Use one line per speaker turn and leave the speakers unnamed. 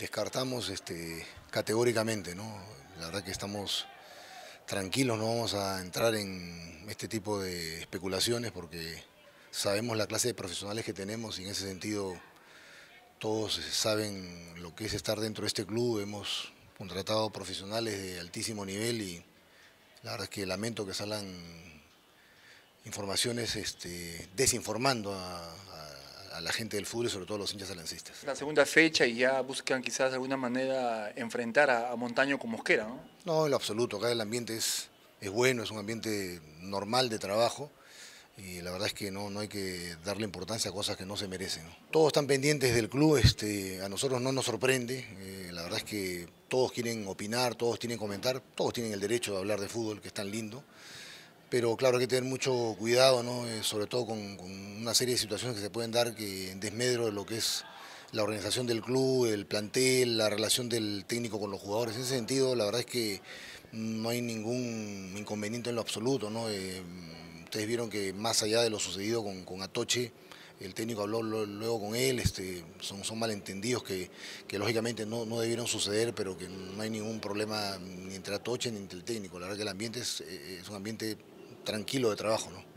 descartamos este, categóricamente, ¿no? La verdad que estamos tranquilos, no vamos a entrar en este tipo de especulaciones porque sabemos la clase de profesionales que tenemos y en ese sentido todos saben lo que es estar dentro de este club, hemos contratado profesionales de altísimo nivel y la verdad es que lamento que salgan informaciones este, desinformando a la gente del fútbol y sobre todo los hinchas alancistas.
La segunda fecha y ya buscan quizás de alguna manera enfrentar a, Montaño con Mosquera, ¿no?
No, en lo absoluto. Acá el ambiente es, es bueno, es un ambiente normal de trabajo y la verdad es que no, no hay que darle importancia a cosas que no se merecen. Todos están pendientes del club, este, a nosotros no nos sorprende, eh, la verdad es que todos quieren opinar, todos tienen comentar, todos tienen el derecho de hablar de fútbol, que es tan lindo pero claro hay que tener mucho cuidado, ¿no? Eh, sobre todo con, una serie de situaciones que se pueden dar que en desmedro de lo que es la organización del club, el plantel, la relación del técnico con los jugadores. En ese sentido, la verdad es que no hay ningún inconveniente en lo absoluto. ¿no? Eh, ustedes vieron que más allá de lo sucedido con, Atoche, el técnico habló luego con él, este, son, son malentendidos que, lógicamente no, debieron suceder, pero que no hay ningún problema ni entre Atoche ni entre el técnico. La verdad que el ambiente es, eh, es un ambiente tranquilo de trabajo, ¿no?